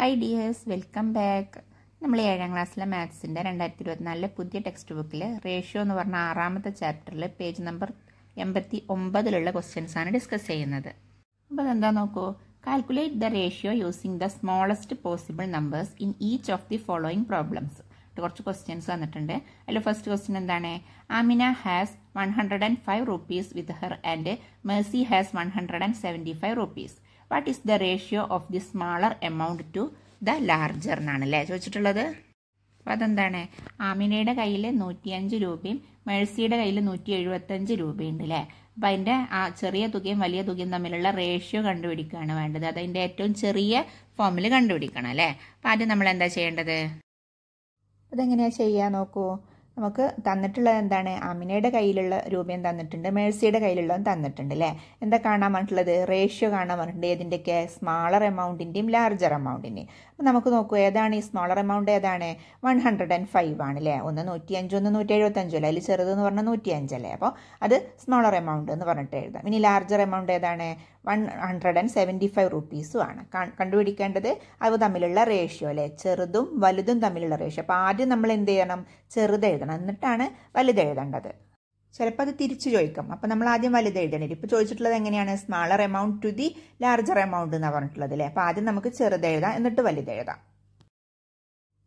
hi dears welcome back നമ്മൾ ഏഴാം ക്ലാസ്സിലെ മാത്സിൻ്റെ രണ്ടായിരത്തി ഇരുപത്തിനാലിലെ പുതിയ ടെക്സ്റ്റ് ബുക്കിൽ റേഷ്യോ എന്ന് പറഞ്ഞ ആറാമത്തെ ചാപ്റ്ററിൽ പേജ് നമ്പർ എൺപത്തി ഒമ്പതിലുള്ള ക്വസ്റ്റ്യൻസാണ് ഡിസ്കസ് ചെയ്യുന്നത് അപ്പോൾ അതെന്താ നോക്കൂ calculate the ratio using the smallest possible numbers in each of the following problems കുറച്ച് ക്വസ്റ്റ്യൻസ് വന്നിട്ടുണ്ട് അതിൽ ഫസ്റ്റ് ക്വസ്റ്റ്യൻ എന്താണ് Amina has one hundred and five rupees with her and Mercy has one hundred and seventy five rupees what is the ratio of the smaller amount to the larger എന്നാണ് അല്ലേ ചോദിച്ചിട്ടുള്ളത് അപ്പം അതെന്താണ് ആമിനയുടെ കയ്യിൽ നൂറ്റിയഞ്ച് രൂപയും മേഴ്സിയുടെ കയ്യിൽ നൂറ്റി എഴുപത്തഞ്ച് രൂപയുണ്ട് അല്ലേ അപ്പം അതിൻ്റെ ആ ചെറിയ തുകയും വലിയ തുകയും തമ്മിലുള്ള റേഷ്യോ കണ്ടുപിടിക്കുകയാണ് വേണ്ടത് അതതിൻ്റെ ഏറ്റവും ചെറിയ ഫോമിൽ കണ്ടുപിടിക്കണം അല്ലേ അപ്പം ആദ്യം നമ്മൾ എന്താ ചെയ്യേണ്ടത് അതെങ്ങനെയാണ് ചെയ്യാൻ നോക്കൂ നമുക്ക് തന്നിട്ടുള്ളത് എന്താണ് അമിനയുടെ കയ്യിലുള്ള രൂപയും തന്നിട്ടുണ്ട് മേഴ്സിയുടെ കയ്യിലുള്ളതും തന്നിട്ടുണ്ട് അല്ലേ എന്താ കാണാൻ പറഞ്ഞിട്ടുള്ളത് റേഷ്യോ കാണാൻ പറഞ്ഞിട്ടുണ്ട് ഏതിൻ്റെയൊക്കെ സ്മാളർ എമൗണ്ടിൻ്റെയും ലാർജർ എമൗണ്ടിൻ്റെയും അപ്പോൾ നമുക്ക് നോക്കൂ ഏതാണ് ഈ സ്മോളർ എമൗണ്ട് ഏതാണ് വൺ ഹൺഡ്രഡ് ആൻഡ് ഫൈവ് ആണ് അല്ലേ ഒന്ന് നൂറ്റി അഞ്ച് ഒന്ന് നൂറ്റി എഴുപത്തഞ്ച് അല്ലേ അതിൽ ചെറുതെന്ന് പറഞ്ഞാൽ നൂറ്റി അഞ്ചല്ലേ അപ്പോൾ അത് സ്മോളർ എമൗണ്ട് എന്ന് പറഞ്ഞിട്ട് എഴുതാം ഇനി ലാർജർ എമൗണ്ട് ഏതാണ് one hundred and seventy five റുപ്പീസും ആണ് കണ്ടുപിടിക്കേണ്ടത് അവ തമ്മിലുള്ള റേഷ്യോ അല്ലേ ചെറുതും വലുതും തമ്മിലുള്ള റേഷ്യോ അപ്പോൾ ആദ്യം നമ്മൾ എന്ത് ചെയ്യണം ചെറുത് എഴുതണം എന്നിട്ടാണ് വലുത് എഴുതേണ്ടത് ചിലപ്പോൾ അത് തിരിച്ചു ചോദിക്കും അപ്പോൾ നമ്മൾ ആദ്യം വലുത് എഴുതേണ്ടി ഇപ്പോൾ ചോദിച്ചിട്ടുള്ളത് എങ്ങനെയാണ് smaller amount to the larger amount എന്നാണ് പറഞ്ഞിട്ടുള്ളത് അല്ലേ അപ്പോൾ ആദ്യം നമുക്ക് ചെറുത് എഴുതാം എന്നിട്ട് വലുത് എഴുതാം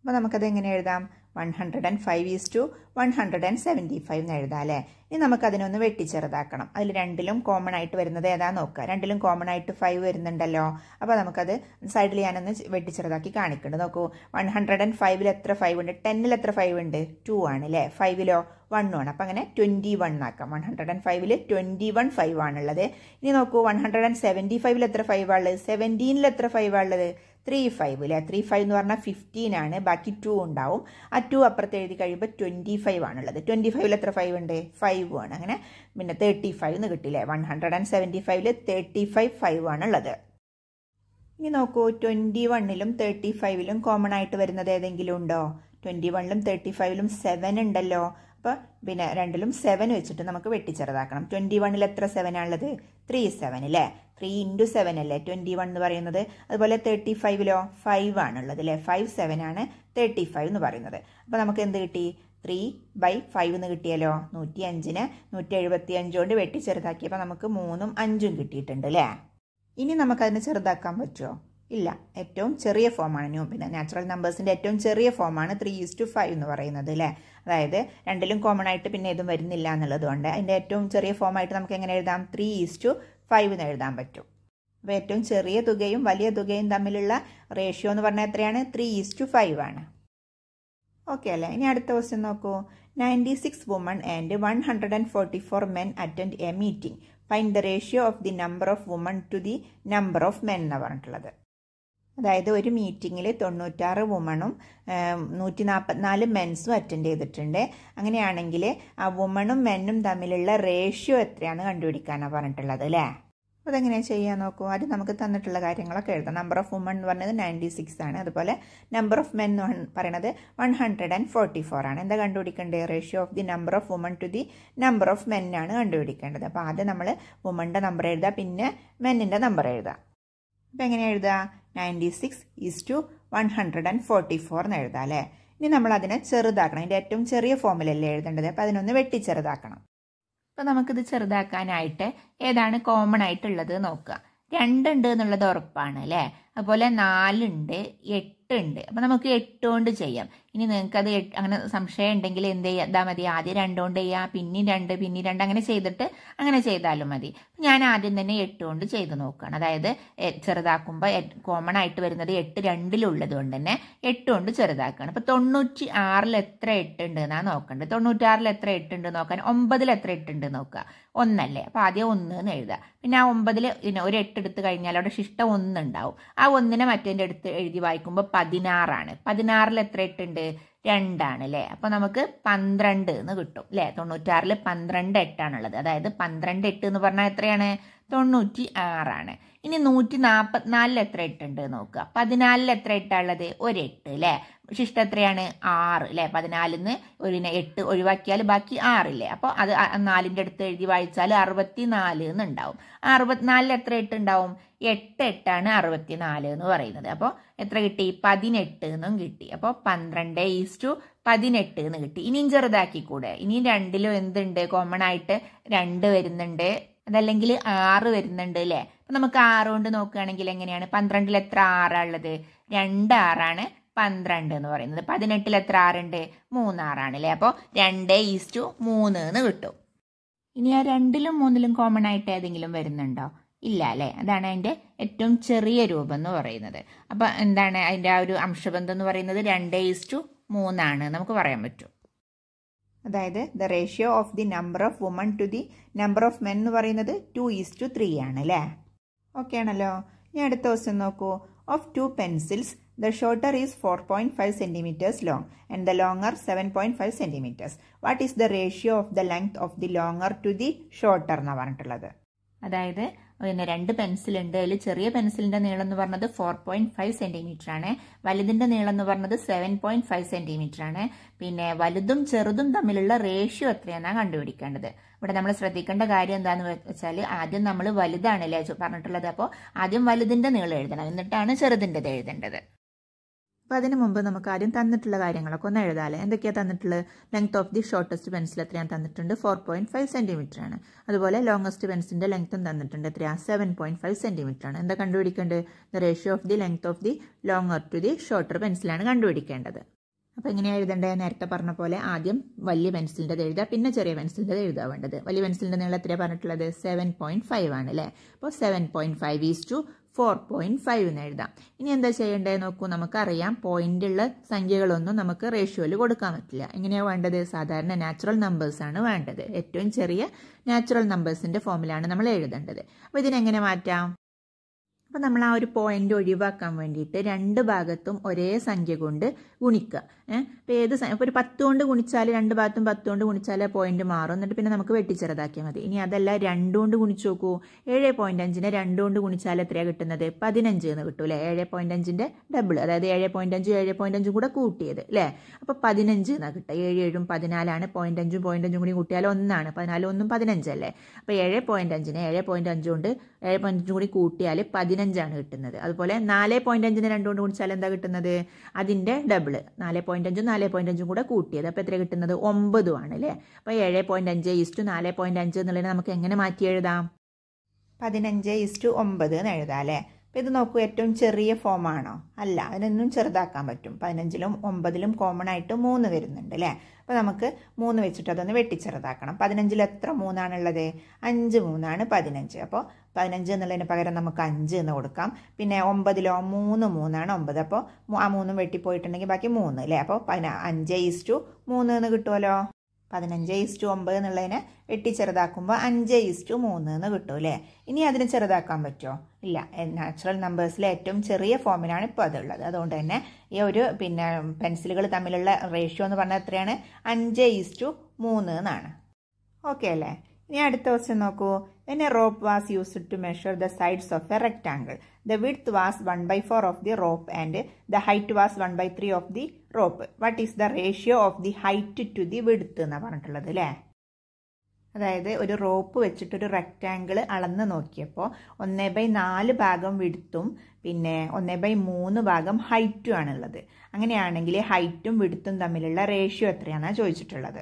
അപ്പോൾ നമുക്കത് എങ്ങനെ എഴുതാം one hundred and five is to one hundred and seventy five എന്ന് എഴുതാം അല്ലേ ഇനി നമുക്കതിനൊന്ന് വെട്ടിച്ചെറുതാക്കണം അതിൽ രണ്ടിലും കോമൺ ആയിട്ട് വരുന്നത് ഏതാ നോക്കുക രണ്ടിലും കോമൺ ആയിട്ട് ഫൈവ് വരുന്നുണ്ടല്ലോ അപ്പോൾ നമുക്കത് സൈഡിൽ ഞാനൊന്ന് വെട്ടിച്ചെറുതാക്കി കാണിക്കുന്നുണ്ട് നോക്കൂ വൺ ഹൺഡ്രഡ് ആൻഡ് ഫൈവിൽ എത്ര ഫൈവ് ഉണ്ട് ടെന്നിൽ എത്ര ഫൈവ് ഉണ്ട് ടു ആണ് അല്ലേ ഫൈവിലോ വണ്ണും ആണ് അപ്പം അങ്ങനെ ട്വൻറ്റി വൺ ആക്കാം വൺ ഹൺഡ്രഡ് ആൻഡ് ഫൈവിൽ ട്വൻറ്റി വൺ ഫൈവ് ആണുള്ളത് ഇനി നോക്കൂ വൺ ഹൺഡ്രഡ് ആൻഡ് സെവൻറ്റി ഫൈവിൽ എത്ര ഫൈവ് ആണുള്ളത് സെവൻറ്റീനിൽ എത്ര ഫൈവ് ആണുള്ളത് ത്രീ ഫൈവ് അല്ലേ ത്രീ ഫൈവ് എന്ന് പറഞ്ഞാൽ ഫിഫ്റ്റീൻ ആണ് ബാക്കി ടു ഉണ്ടാവും ആ ടു അപ്പുറത്ത് എഴുതി കഴിയുമ്പോൾ ട്വൻറ്റി ഫൈവ് ആണുള്ളത് ട്വൻറ്റി ഫൈവിൽ എത്ര ഫൈവ് ഉണ്ട് ഫൈവ് ആണ് അങ്ങനെ പിന്നെ തേർട്ടി ഫൈവ് എന്ന് കിട്ടില്ലേ വൺ ഹൺഡ്രഡ് ആൻഡ് സെവൻറ്റി ഫൈവില് തേർട്ടി ഫൈവ് ഫൈവ് ആണുള്ളത് ഇനി നോക്കൂ ട്വൻറ്റി വണ്ണിലും തേർട്ടി ഫൈവിലും കോമൺ ആയിട്ട് വരുന്നത് ഏതെങ്കിലും ഉണ്ടോ ട്വൻറ്റി വണ്ണിലും തേർട്ടി ഫൈവിലും സെവൻ ഉണ്ടല്ലോ അപ്പോൾ പിന്നെ രണ്ടിലും സെവൻ വെച്ചിട്ട് നമുക്ക് വെട്ടിച്ചെറുതാക്കണം ട്വൻറ്റി വണ്ണിൽ എത്ര സെവൻ ആണുള്ളത് ത്രീ സെവൻ അല്ലേ ത്രീ ഇൻറ്റു സെവൻ അല്ലേ ട്വൻറ്റി വൺ എന്ന് പറയുന്നത് അതുപോലെ തേർട്ടി ഫൈവിലോ ഫൈവ് ആണുള്ളത് അല്ലേ ഫൈവ് സെവൻ ആണ് തേർട്ടി ഫൈവ് എന്ന് പറയുന്നത് അപ്പോൾ നമുക്ക് എന്ത് കിട്ടി ത്രീ ബൈ ഫൈവ് എന്ന് കിട്ടിയല്ലോ നൂറ്റി അഞ്ചിന് നൂറ്റി എഴുപത്തി അഞ്ചുകൊണ്ട് വെട്ടി ചെറുതാക്കിയപ്പോൾ നമുക്ക് മൂന്നും അഞ്ചും കിട്ടിയിട്ടുണ്ട് അല്ലേ ഇനി നമുക്കതിന് ചെറുതാക്കാൻ പറ്റുമോ ഇല്ല ഏറ്റവും ചെറിയ ഫോമാണ് പിന്നെ നാച്ചുറൽ നമ്പേഴ്സിൻ്റെ ഏറ്റവും ചെറിയ ഫോമാണ് ത്രീ ഈസ് ടു ഫൈവ് എന്ന് പറയുന്നത് അല്ലേ അതായത് രണ്ടിലും കോമൺ ആയിട്ട് പിന്നെ ഇതും വരുന്നില്ല എന്നുള്ളതുകൊണ്ട് അതിൻ്റെ ഏറ്റവും ചെറിയ ഫോമായിട്ട് നമുക്ക് എങ്ങനെ എഴുതാം ത്രീ ഈസ് ടു ഫൈവ് എന്ന് എഴുതാൻ പറ്റും അപ്പോൾ ഏറ്റവും ചെറിയ തുകയും വലിയ തുകയും തമ്മിലുള്ള റേഷ്യോ എന്ന് പറഞ്ഞാൽ എത്രയാണ് ത്രീ ഈസ് ടു ഫൈവ് ആണ് ഓക്കെ അല്ലേ ഇനി അടുത്ത ക്വസ്റ്റ്യൻ നോക്കൂ ninety six woman and one hundred and forty four men attend a meeting find the ratio of the number of woman to the number of men എന്നാണ് പറഞ്ഞിട്ടുള്ളത് അതായത് ഒരു മീറ്റിങ്ങിൽ തൊണ്ണൂറ്റാറ് വുമണും നൂറ്റി നാൽപ്പത്തിനാല് മെൻസും അറ്റൻഡ് ചെയ്തിട്ടുണ്ട് അങ്ങനെയാണെങ്കിൽ ആ വുമണും മെന്നും തമ്മിലുള്ള റേഷ്യോ എത്രയാണ് കണ്ടുപിടിക്കാനാണ് പറഞ്ഞിട്ടുള്ളത് അല്ലേ അപ്പോൾ അതെങ്ങനെയാണ് ചെയ്യാൻ നോക്കൂ ആദ്യം നമുക്ക് തന്നിട്ടുള്ള കാര്യങ്ങളൊക്കെ എഴുതാം നമ്പർ ഓഫ് വുമൺ എന്ന് പറഞ്ഞത് നയൻറ്റി സിക്സ് ആണ് അതുപോലെ നമ്പർ ഓഫ് മെൻ എന്ന് പറയുന്നത് one hundred and forty four ആണ് എന്താ കണ്ടുപിടിക്കേണ്ടത് ratio of the number of woman to the number of men ആണ് കണ്ടുപിടിക്കേണ്ടത് അപ്പോൾ ആദ്യം നമ്മൾ വുമണിൻ്റെ നമ്പർ എഴുതുക പിന്നെ മെന്നിൻ്റെ നമ്പർ എഴുതുക അപ്പോൾ എങ്ങനെ എഴുതുക ninety six is to one hundred and forty four എന്ന് എഴുതാം അല്ലേ ഇനി നമ്മൾ അതിനെ ചെറുതാക്കണം ഇതിൻ്റെ ഏറ്റവും ചെറിയ ഫോമിലല്ലേ എഴുതേണ്ടത് അപ്പോൾ അതിനൊന്ന് വെട്ടി ചെറുതാക്കണം അപ്പോൾ നമുക്കിത് ചെറുതാക്കാനായിട്ട് ഏതാണ് കോമൺ ആയിട്ടുള്ളത് നോക്കുക രണ്ടുണ്ട് എന്നുള്ളത് ഉറപ്പാണ് അല്ലേ അതുപോലെ നാലുണ്ട് എട്ട് എട്ടുണ്ട് അപ്പം നമുക്ക് എട്ട് കൊണ്ട് ചെയ്യാം ഇനി നിങ്ങൾക്ക് അത് അങ്ങനെ സംശയം ഉണ്ടെങ്കിൽ എന്ത് എന്താ മതി ആദ്യം രണ്ടുകൊണ്ട് ചെയ്യാം പിന്നെ രണ്ട് പിന്നെ രണ്ട് അങ്ങനെ ചെയ്തിട്ട് അങ്ങനെ ചെയ്താലും മതി ഞാൻ ആദ്യം തന്നെ എട്ട് കൊണ്ട് ചെയ്ത് നോക്കുകയാണ് അതായത് ചെറുതാക്കുമ്പോൾ കോമൺ ആയിട്ട് വരുന്നത് എട്ട് രണ്ടിലുള്ളത് കൊണ്ട് തന്നെ എട്ട് കൊണ്ട് ചെറുതാക്കുകയാണ് അപ്പോൾ തൊണ്ണൂറ്റി ആറിൽ എത്ര എട്ട് ഉണ്ട് എന്നാണ് നോക്കേണ്ടത് തൊണ്ണൂറ്റാറിൽ എത്ര എട്ട് ഉണ്ട് നോക്കാൻ ഒമ്പതിൽ എത്ര എട്ട് ഉണ്ട് നോക്കുക ഒന്നല്ലേ അപ്പോൾ ആദ്യം ഒന്ന് എന്ന് എഴുതുക പിന്നെ ആ ഒമ്പതിൽ ഒരു എട്ട് എടുത്ത് കഴിഞ്ഞാൽ അവിടെ ശിഷ്ടം ഒന്നുണ്ടാവും ഉണ്ടാവും ആ ഒന്നിനെ മറ്റേൻ്റെ അടുത്ത് എഴുതി വായിക്കുമ്പോൾ പതിനാറാണ് പതിനാറിൽ എത്ര എട്ടുണ്ട് രണ്ടാണ് അല്ലേ അപ്പൊ നമുക്ക് പന്ത്രണ്ട് എന്ന് കിട്ടും അല്ലേ തൊണ്ണൂറ്റാറിൽ പന്ത്രണ്ട് എട്ടാണുള്ളത് അതായത് പന്ത്രണ്ട് എട്ട് എന്ന് പറഞ്ഞാൽ എത്രയാണ് തൊണ്ണൂറ്റി ആറാണ് ഇനി നൂറ്റി നാൽപ്പത്തിനാലിൽ എത്ര എട്ടുണ്ട് നോക്കുക പതിനാലിൽ എത്ര എട്ടാണുള്ളത് ഒരു എട്ട് അല്ലേ ശിഷ്ടം എത്രയാണ് ആറ് അല്ലേ പതിനാലിൽ നിന്ന് ഒരു എട്ട് ഒഴിവാക്കിയാൽ ബാക്കി ആറില്ലേ അപ്പോൾ അത് നാലിൻ്റെ അടുത്ത് എഴുതി വായിച്ചാൽ അറുപത്തി നാല് എന്നുണ്ടാവും അറുപത്തിനാലിൽ എത്ര എട്ട് ഉണ്ടാവും എട്ട് എട്ടാണ് അറുപത്തി നാല് എന്ന് പറയുന്നത് അപ്പോൾ എത്ര കിട്ടി പതിനെട്ട് എന്നും കിട്ടി അപ്പോൾ പന്ത്രണ്ട് ഈസ് ടു പതിനെട്ട് എന്ന് കിട്ടി ഇനിയും ചെറുതാക്കി കൂടെ ഇനിയും രണ്ടിലും എന്തുണ്ട് കോമൺ ആയിട്ട് രണ്ട് വരുന്നുണ്ട് അതല്ലെങ്കിൽ ആറ് വരുന്നുണ്ട് അല്ലേ അപ്പം നമുക്ക് ആറ് കൊണ്ട് നോക്കുകയാണെങ്കിൽ എങ്ങനെയാണ് പന്ത്രണ്ടിൽ എത്ര ആറാണുള്ളത് രണ്ട് ആറാണ് പന്ത്രണ്ട് എന്ന് പറയുന്നത് പതിനെട്ടിൽ എത്ര ആറുണ്ട് മൂന്നാറാണ് അല്ലേ അപ്പോൾ രണ്ട് ടു മൂന്ന് എന്ന് കിട്ടും ഇനി ആ രണ്ടിലും മൂന്നിലും കോമൺ ആയിട്ട് ഏതെങ്കിലും വരുന്നുണ്ടോ ഇല്ല അല്ലേ അതാണ് അതിൻ്റെ ഏറ്റവും ചെറിയ രൂപം എന്ന് പറയുന്നത് അപ്പം എന്താണ് അതിൻ്റെ ആ ഒരു അംശബന്ധം എന്ന് പറയുന്നത് രണ്ട് ടു മൂന്നാണ് നമുക്ക് പറയാൻ പറ്റും അതായത് the ratio of the number of woman to the number of men എന്ന് പറയുന്നത് ടു ഈസ് ടു ത്രീ ആണ് അല്ലേ ഓക്കെ ആണല്ലോ ഞാൻ അടുത്ത ദിവസം നോക്കൂ of two pencils the shorter is four point five centimeters long and the longer seven point five centimeters what is the ratio of the length of the longer to the shorter എന്നാണ് പറഞ്ഞിട്ടുള്ളത് അതായത് പിന്നെ രണ്ട് പെൻസിലുണ്ട് അതിൽ ചെറിയ പെൻസിലിന്റെ നീളം എന്ന് പറഞ്ഞത് ഫോർ പോയിന്റ് ഫൈവ് സെന്റിമീറ്റർ ആണ് വലുതിന്റെ നീളം എന്ന് പറഞ്ഞത് സെവൻ പോയിന്റ് ഫൈവ് സെന്റിമീറ്റർ ആണ് പിന്നെ വലുതും ചെറുതും തമ്മിലുള്ള റേഷ്യോ എത്രയെന്നാണ് കണ്ടുപിടിക്കേണ്ടത് ഇവിടെ നമ്മൾ ശ്രദ്ധിക്കേണ്ട കാര്യം എന്താന്ന് വെച്ചാൽ ആദ്യം നമ്മൾ വലുതാണ് വലുതാണല്ലേ പറഞ്ഞിട്ടുള്ളത് അപ്പോൾ ആദ്യം വലുതിന്റെ നീളം എഴുതണം എന്നിട്ടാണ് ചെറുതിൻ്റെത് എഴുതേണ്ടത് അപ്പോൾ അതിന് മുമ്പ് നമുക്ക് ആദ്യം തന്നിട്ടുള്ള കാര്യങ്ങളൊക്കെ ഒന്ന് എഴുതാമല്ലേ എന്തൊക്കെയാണ് തന്നിട്ടുള്ളത് length of the shortest pencil എത്രയാണ് തന്നിട്ടുണ്ട് ഫോർ പോയിൻറ്റ് ഫൈവ് സെൻറ്റിമീറ്റർ ആണ് അതുപോലെ ലോങ്ങസ്റ്റ് പെൻസിലിൻ്റെ ലെങ്ത്തും തന്നിട്ടുണ്ട് എത്രയാ സെവൻ പോയിൻറ്റ് ഫൈവ് സെൻറ്റിമീറ്റർ ആണ് എന്താ കണ്ടുപിടിക്കേണ്ടത് ratio of the length of the longer to the shorter പെൻസിലാണ് കണ്ടുപിടിക്കേണ്ടത് അപ്പോൾ എങ്ങനെയാണ് എഴുതേണ്ടത് നേരത്തെ പറഞ്ഞ പോലെ ആദ്യം വലിയ പെൻസിലിൻ്റെ എഴുതുക പിന്നെ ചെറിയ പെൻസിലിൻ്റെ എഴുതുക വേണ്ടത് വലിയ പെൻസിലിൻ്റെ നീളം എത്രയാണ് പറഞ്ഞിട്ടുള്ളത് സെവൻ പോയിൻറ്റ് ഫൈവ് ആണ് അല്ലേ അപ്പോൾ seven point five is to four point five എന്ന് എഴുതാം ഇനി എന്താ ചെയ്യേണ്ടത് നോക്കൂ നമുക്കറിയാം പോയിന്റുള്ള സംഖ്യകളൊന്നും നമുക്ക് റേഷ്യോയിൽ കൊടുക്കാൻ പറ്റില്ല എങ്ങനെയാണ് വേണ്ടത് സാധാരണ നാച്ചുറൽ നമ്പേഴ്സ് ആണ് വേണ്ടത് ഏറ്റവും ചെറിയ നാച്ചുറൽ നമ്പേഴ്സിന്റെ ഫോമിലാണ് നമ്മൾ എഴുതേണ്ടത് അപ്പോൾ ഇതിനെങ്ങനെ മാറ്റാം അപ്പോൾ നമ്മൾ ആ ഒരു പോയിന്റ് ഒഴിവാക്കാൻ വേണ്ടിയിട്ട് രണ്ട് ഭാഗത്തും ഒരേ സംഖ്യ കൊണ്ട് ഗുണിക്കുക ഏഹ് ഇപ്പോൾ ഏത് ഇപ്പോൾ ഒരു പത്ത് കൊണ്ട് ഗുണിച്ചാൽ രണ്ട് ഭാഗത്തും പത്ത് കൊണ്ട് ഗുണിച്ചാൽ ആ പോയിന്റ് മാറും എന്നിട്ട് പിന്നെ നമുക്ക് വെട്ടിച്ചെറുതാക്കിയാൽ മതി ഇനി അതല്ല രണ്ട് കൊണ്ട് ഗുണിച്ച് നോക്കൂ ഏഴ് പോയിന്റ് അഞ്ചിനെ രണ്ട് കൊണ്ട് ഗുണിച്ചാൽ എത്രയാണ് കിട്ടുന്നത് പതിനഞ്ച് എന്ന് കിട്ടും അല്ലേ ഏഴ് പോയിന്റ് അഞ്ചിൻ്റെ ഡബിൾ അതായത് ഏഴ് പോയിന്റ് അഞ്ചും ഏഴ് പോയിന്റ് അഞ്ചും കൂടെ കൂട്ടിയത് അല്ലേ അപ്പോൾ പതിനഞ്ച് എന്നാണ് കിട്ടുക ഏഴ് ഏഴും പതിനാലാണ് പോയിന്റ് അഞ്ചും പോയിന്റ് അഞ്ചും കൂടി കൂട്ടിയാൽ ഒന്നാണ് പതിനാലും ഒന്നും പതിനഞ്ചല്ലേ അപ്പോൾ ഏഴ് പോയിന്റ് അഞ്ചിനെ ഏഴ് പോയിന്റ് അഞ്ചുകൊണ്ട് ഏഴ് പോയിന്റ് അഞ്ചും കൂടി കൂട്ടിയാൽ പതിനഞ്ച് പതിനഞ്ചാണ് കിട്ടുന്നത് അതുപോലെ നാല് പോയിന്റ് അഞ്ചിന് രണ്ടുകൊണ്ട് ഗുണിച്ചാൽ എന്താ കിട്ടുന്നത് അതിൻ്റെ ഡബിൾ നാല് പോയിന്റ് അഞ്ചും നാല് പോയിന്റ് അഞ്ചും കൂടെ കൂട്ടിയത് അപ്പോൾ എത്ര കിട്ടുന്നത് ഒമ്പതും ആണ് അല്ലേ അപ്പോൾ ഏഴ് പോയിന്റ് അഞ്ച് ഇസ്റ്റു നാല് പോയിന്റ് അഞ്ച് എന്നുള്ളതിനെ നമുക്ക് എങ്ങനെ മാറ്റി എഴുതാം പതിനഞ്ച് ഇസ്റ്റു ഒമ്പത് എന്ന് എഴുതാം അല്ലേ അപ്പോൾ ഇത് നോക്കൂ ഏറ്റവും ചെറിയ ഫോം ആണോ അല്ല അതിനൊന്നും ചെറുതാക്കാൻ പറ്റും പതിനഞ്ചിലും ഒമ്പതിലും കോമൺ ആയിട്ട് മൂന്ന് വരുന്നുണ്ട് അല്ലേ അപ്പോൾ നമുക്ക് മൂന്ന് വെച്ചിട്ട് അതൊന്ന് വെട്ടിച്ചെറുതാക്കണം പതിനഞ്ചിൽ എത്ര മൂന്നാണുള്ളത് അഞ്ച് മൂന്നാണ് പതിനഞ്ച് അപ്പോൾ പതിനഞ്ച് എന്നുള്ളതിന് പകരം നമുക്ക് അഞ്ച് എന്ന് കൊടുക്കാം പിന്നെ ഒമ്പതിലോ മൂന്ന് മൂന്നാണ് ഒമ്പത് അപ്പോൾ ആ മൂന്നും വെട്ടിപ്പോയിട്ടുണ്ടെങ്കിൽ ബാക്കി മൂന്ന് അല്ലേ അപ്പോൾ പതിന അഞ്ച് ഈസ് ടു മൂന്ന് എന്ന് കിട്ടുമല്ലോ പതിനഞ്ച് ഈസ് ടു ഒമ്പത് എന്നുള്ളതിനെ വെട്ടി ചെറുതാക്കുമ്പോൾ അഞ്ച് ഈസ് ടു മൂന്ന് എന്ന് കിട്ടും അല്ലേ ഇനി അതിനെ ചെറുതാക്കാൻ പറ്റുമോ ഇല്ല നാച്ചുറൽ നമ്പേഴ്സിലെ ഏറ്റവും ചെറിയ ഫോമിലാണ് ഇപ്പോൾ അതുള്ളത് അതുകൊണ്ട് തന്നെ ഈ ഒരു പിന്നെ പെൻസിലുകൾ തമ്മിലുള്ള റേഷ്യോ എന്ന് പറഞ്ഞാൽ എത്രയാണ് അഞ്ച് ഈസ് ടു മൂന്ന് എന്നാണ് ഓക്കെ അല്ലേ ഇനി അടുത്ത ക്വസ്റ്റ്യൻ നോക്കൂ an a rope was used to measure the sides of a rectangle the width was one by four of the rope and the height was one by three of the rope what is the ratio of the height to the width എന്നാണ് പറഞ്ഞിട്ടുള്ളത് അല്ലേ അതായത് ഒരു rope വെച്ചിട്ട് ഒരു rectangle അളന്ന് നോക്കിയപ്പോൾ ഒന്നേ ബൈ നാല് ഭാഗം വിടുത്തും പിന്നെ ഒന്നേ ബൈ മൂന്ന് ഭാഗം ഹൈറ്റും ആണുള്ളത് അങ്ങനെയാണെങ്കിൽ ഹൈറ്റും വിടുത്തും തമ്മിലുള്ള റേഷ്യോ എത്രയാണെന്നാണ് ചോദിച്ചിട്ടുള്ളത്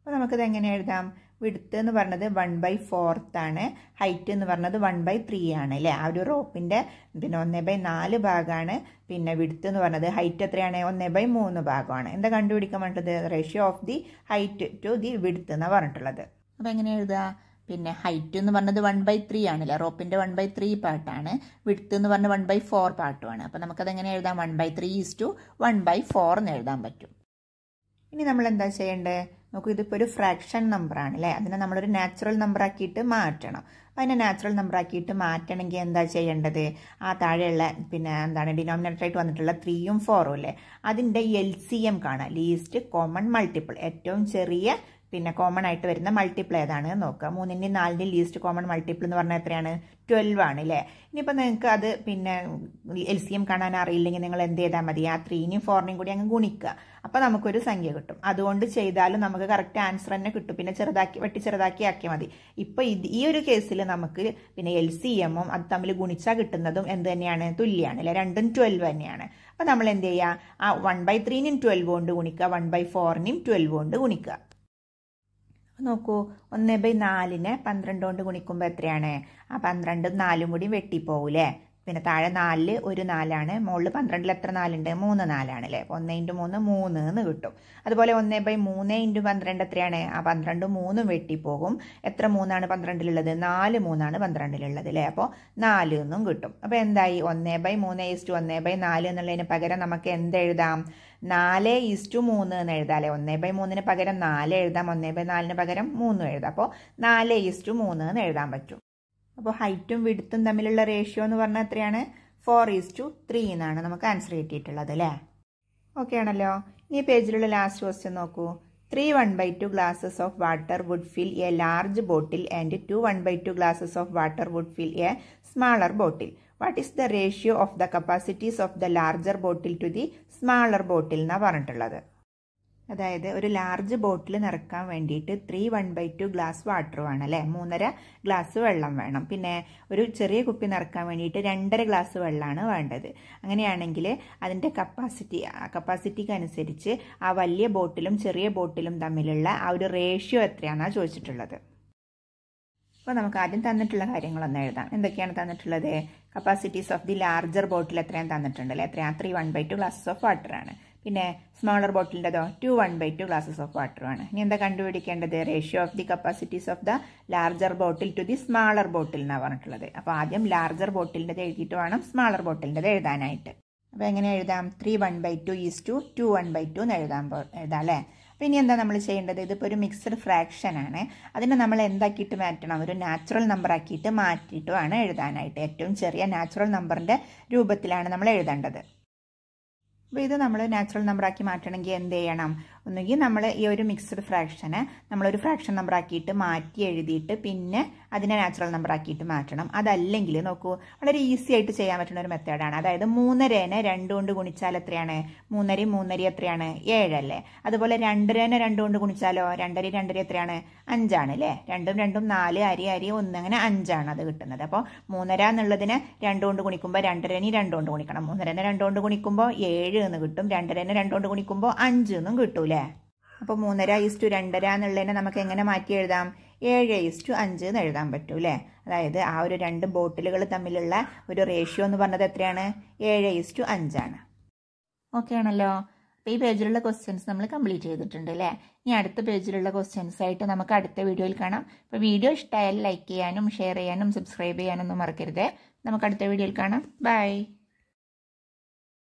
അപ്പോൾ നമുക്കിത് എങ്ങനെ എഴുതാം വിടുത്ത് എന്ന് പറഞ്ഞത് വൺ ബൈ ഫോർത്ത് ആണ് ഹൈറ്റ് എന്ന് പറഞ്ഞത് വൺ ബൈ ത്രീ ആണ് അല്ലേ ആ ഒരു റോപ്പിൻ്റെ പിന്നെ ഒന്നേ ബൈ നാല് ഭാഗമാണ് പിന്നെ വിടുത്ത് എന്ന് പറഞ്ഞത് ഹൈറ്റ് എത്രയാണ് ഒന്നേ ബൈ മൂന്ന് ഭാഗമാണ് എന്താ കണ്ടുപിടിക്കാൻ പറഞ്ഞിട്ടുള്ളത് ratio of the height to the width എന്നാണ് പറഞ്ഞിട്ടുള്ളത് അപ്പോൾ എങ്ങനെ എഴുതുക പിന്നെ ഹൈറ്റ് എന്ന് പറഞ്ഞത് വൺ ബൈ ത്രീ ആണല്ലേ റോപ്പിൻ്റെ വൺ ബൈ ത്രീ പാട്ടാണ് വിടുത്ത് എന്ന് പറഞ്ഞ വൺ ബൈ ഫോർ പാട്ടുമാണ് അപ്പോൾ നമുക്കത് എങ്ങനെ എഴുതാം one by three is to one by four എന്ന് എഴുതാൻ പറ്റും ഇനി നമ്മൾ എന്താ ചെയ്യേണ്ടത് നമുക്ക് ഇതിപ്പോൾ ഒരു ഫ്രാക്ഷൻ നമ്പറാണ് അല്ലേ അതിനെ നമ്മളൊരു നാച്ചുറൽ നമ്പറാക്കിയിട്ട് മാറ്റണം അതിനെ നാച്ചുറൽ നമ്പറാക്കിയിട്ട് മാറ്റണമെങ്കിൽ എന്താ ചെയ്യേണ്ടത് ആ താഴെയുള്ള പിന്നെ എന്താണ് ഡിനോമിനേറ്റർ ആയിട്ട് വന്നിട്ടുള്ള ത്രീയും ഫോറും അല്ലേ അതിൻ്റെ എൽ സി എം കാണാം ലീസ്റ്റ് കോമൺ മൾട്ടിപ്പിൾ ഏറ്റവും ചെറിയ പിന്നെ കോമൺ ആയിട്ട് വരുന്ന മൾട്ടിപ്ലൈ അതാണ് നോക്കുക മൂന്നിൻ്റെയും നാലിൻ്റെയും ലീസ്റ്റ് കോമൺ മൾട്ടിപ്പിൾ എന്ന് പറഞ്ഞാൽ എത്രയാണ് ട്വൽവ് ആണ് അല്ലേ ഇനിയിപ്പോൾ നിങ്ങൾക്ക് അത് പിന്നെ എൽ സി എം കാണാൻ അറിയില്ലെങ്കിൽ നിങ്ങൾ എന്ത് ചെയ്താൽ മതി ആ ത്രീനെയും ഫോറിനെയും കൂടി അങ്ങ് ഗുണിക്കുക അപ്പോൾ നമുക്കൊരു സംഖ്യ കിട്ടും അതുകൊണ്ട് ചെയ്താലും നമുക്ക് കറക്റ്റ് ആൻസർ തന്നെ കിട്ടും പിന്നെ ചെറുതാക്കി വെട്ടി ചെറുതാക്കി ആക്കിയാൽ മതി ഇപ്പോൾ ഇത് ഈ ഒരു കേസിൽ നമുക്ക് പിന്നെ എൽ സി എമ്മും അത് തമ്മിൽ ഗുണിച്ചാൽ കിട്ടുന്നതും എന്ത് തന്നെയാണ് തുല്യമാണ് അല്ലേ രണ്ടും ട്വൽവ് തന്നെയാണ് അപ്പോൾ നമ്മൾ എന്ത് ചെയ്യുക ആ വൺ ബൈ ത്രീനും ട്വൽവ് കൊണ്ട് ഗുണിക്കുക വൺ ബൈ ഫോറിനും ട്വൽവ് കൊണ്ട് ഗുണിക്കുക നോക്കൂ ഒന്ന് ബൈ നാലിനെ പന്ത്രണ്ട് കൊണ്ട് ഗുണിക്കുമ്പോൾ എത്രയാണ് ആ പന്ത്രണ്ടും നാലും കൂടി വെട്ടിപ്പോകൂലേ പിന്നെ താഴെ നാലില് ഒരു നാലാണ് മുകളിൽ പന്ത്രണ്ടിൽ എത്ര നാലുണ്ട് മൂന്ന് നാലാണ് അല്ലേ ഒന്ന് ഇൻറ്റു മൂന്ന് മൂന്ന് എന്ന് കിട്ടും അതുപോലെ ഒന്ന് ബൈ മൂന്ന് ഇൻറ്റു പന്ത്രണ്ട് എത്രയാണ് ആ പന്ത്രണ്ട് മൂന്നും വെട്ടിപ്പോകും എത്ര മൂന്നാണ് പന്ത്രണ്ടിലുള്ളത് നാല് മൂന്നാണ് പന്ത്രണ്ടിലുള്ളത് അല്ലേ അപ്പോൾ നാല് എന്നും കിട്ടും അപ്പോൾ എന്തായി ഒന്ന് ബൈ മൂന്ന് ഈസ്റ്റു ഒന്ന് ബൈ നാല് എന്നുള്ളതിന് പകരം നമുക്ക് എന്തെഴുതാം നാല് ഈസ്റ്റു മൂന്ന് എന്ന് എഴുതാം അല്ലേ ഒന്ന് ബൈ മൂന്നിന് പകരം നാല് എഴുതാം ഒന്ന് ബൈ നാലിന് പകരം മൂന്നും എഴുതാം അപ്പോൾ നാല് ഈസ്റ്റു മൂന്ന് എന്ന് എഴുതാൻ പറ്റും അപ്പോൾ ഹൈറ്റും വിടുത്തും തമ്മിലുള്ള റേഷ്യോ എന്ന് പറഞ്ഞാൽ എത്രയാണ് ഫോർ ഈസ് ടു ത്രീ എന്നാണ് നമുക്ക് ആൻസർ കിട്ടിയിട്ടുള്ളത് അല്ലേ ഓക്കെ ആണല്ലോ ഈ പേജിലുള്ള ലാസ്റ്റ് ക്വസ്റ്റ്യൻ നോക്കൂ three one by two glasses of water would fill a large bottle and two one by two glasses of water would fill a smaller bottle what is the ratio of the capacities of the larger bottle to the smaller bottle എന്നാണ് പറഞ്ഞിട്ടുള്ളത് അതായത് ഒരു large bottle നിറക്കാൻ വേണ്ടിയിട്ട് three one by two glass water വേണം അല്ലേ മൂന്നര glass വെള്ളം വേണം പിന്നെ ഒരു ചെറിയ കുപ്പി നിറക്കാൻ വേണ്ടിയിട്ട് രണ്ടര ഗ്ലാസ് വെള്ളമാണ് വേണ്ടത് അങ്ങനെയാണെങ്കിൽ അതിൻ്റെ കപ്പാസിറ്റി കപ്പാസിറ്റിക്ക് അനുസരിച്ച് ആ വലിയ ബോട്ടിലും ചെറിയ ബോട്ടിലും തമ്മിലുള്ള ആ ഒരു റേഷ്യോ എത്രയാണെന്നാണ് ചോദിച്ചിട്ടുള്ളത് അപ്പോൾ നമുക്ക് ആദ്യം തന്നിട്ടുള്ള കാര്യങ്ങളൊന്ന് എഴുതാം എന്തൊക്കെയാണ് തന്നിട്ടുള്ളത് capacities of the larger bottle എത്രയാണ് അല്ലേ എത്രയാണ് three one by two glasses of water ആണ് പിന്നെ സ്മോളർ ബോട്ടിലിൻ്റെതോ two one by two glasses of വാട്ടറുമാണ് ഇനി എന്താ കണ്ടുപിടിക്കേണ്ടത് ratio of the capacities of the larger bottle to the smaller bottle എന്നാണ് പറഞ്ഞിട്ടുള്ളത് അപ്പോൾ ആദ്യം ലാർജർ ബോട്ടിലിൻ്റെത് എഴുതിയിട്ട് വേണം സ്മാളർ ബോട്ടിലിൻ്റെത് എഴുതാനായിട്ട് അപ്പോൾ എങ്ങനെ എഴുതാം three one by two is to two one by two എന്ന് എഴുതാൻ എഴുതാം അല്ലേ അപ്പോൾ ഇനി എന്താ നമ്മൾ ചെയ്യേണ്ടത് ഇതിപ്പോൾ ഒരു മിക്സ്ഡ് ആണ് അതിനെ നമ്മൾ എന്താക്കിയിട്ട് മാറ്റണം ഒരു നാച്ചുറൽ നമ്പർ ആക്കിയിട്ട് മാറ്റിയിട്ട് വേണം എഴുതാനായിട്ട് ഏറ്റവും ചെറിയ നാച്ചുറൽ നമ്പറിൻ്റെ രൂപത്തിലാണ് നമ്മൾ എഴുതേണ്ടത് അപ്പോൾ ഇത് നമ്മൾ നാച്ചുറൽ നമ്പറാക്കി മാറ്റണമെങ്കിൽ എന്ത് ചെയ്യണം ഒന്നുകിൽ നമ്മൾ ഈ ഒരു മിക്സ്ഡ് ഫ്രാക്ഷനെ നമ്മളൊരു ഫ്രാക്ഷൻ നമ്പറാക്കിയിട്ട് മാറ്റി എഴുതിയിട്ട് പിന്നെ അതിനെ നാച്ചുറൽ നമ്പറാക്കിയിട്ട് മാറ്റണം അതല്ലെങ്കിൽ നോക്കൂ വളരെ ഈസി ആയിട്ട് ചെയ്യാൻ പറ്റുന്ന ഒരു മെത്തേഡാണ് അതായത് മൂന്നരേനെ രണ്ടു കൊണ്ട് ഗുണിച്ചാൽ എത്രയാണ് മൂന്നര മൂന്നര എത്രയാണ് ഏഴല്ലേ അതുപോലെ രണ്ടരേനെ രണ്ടു കൊണ്ട് ഗുണിച്ചാലോ രണ്ടര രണ്ടര എത്രയാണ് അഞ്ചാണ് അല്ലേ രണ്ടും രണ്ടും നാല് അരി അരി ഒന്ന് അങ്ങനെ അഞ്ചാണ് അത് കിട്ടുന്നത് അപ്പോൾ മൂന്നര എന്നുള്ളതിനെ രണ്ടു കൊണ്ട് ഗുണിക്കുമ്പോൾ രണ്ടരനി രണ്ടു കൊണ്ട് ഗുണിക്കണം മൂന്നരനെ രണ്ടു കൊണ്ട് ഗുണിക്കുമ്പോൾ ഏഴ് എന്ന് കിട്ടും രണ്ടരനെ രണ്ടു കൊണ്ട് ഗുണിക്കുമ്പോൾ അഞ്ച് എന്നും കിട്ടൂല അല്ലേ അപ്പോൾ മൂന്നര ഈസ്റ്റു രണ്ടര എന്നുള്ളതിനെ നമുക്ക് എങ്ങനെ മാറ്റി എഴുതാം ഏഴ് ഈസ്റ്റു അഞ്ച് എന്ന് എഴുതാൻ പറ്റും അല്ലേ അതായത് ആ ഒരു രണ്ട് ബോട്ടിലുകൾ തമ്മിലുള്ള ഒരു റേഷ്യോ എന്ന് പറഞ്ഞത് എത്രയാണ് ഏഴ് ഈസ്റ്റു അഞ്ചാണ് ഓക്കെ ആണല്ലോ അപ്പോൾ ഈ പേജിലുള്ള ക്വസ്റ്റ്യൻസ് നമ്മൾ കംപ്ലീറ്റ് ചെയ്തിട്ടുണ്ട് അല്ലേ ഇനി അടുത്ത പേജിലുള്ള ക്വസ്റ്റ്യൻസ് ആയിട്ട് നമുക്ക് അടുത്ത വീഡിയോയിൽ കാണാം അപ്പോൾ വീഡിയോ ഇഷ്ടമായാലും ലൈക്ക് ചെയ്യാനും ഷെയർ ചെയ്യാനും സബ്സ്ക്രൈബ് ചെയ്യാനൊന്നും മറക്കരുത് നമുക്ക് അടുത്ത വീഡിയോയിൽ കാണാം ബൈ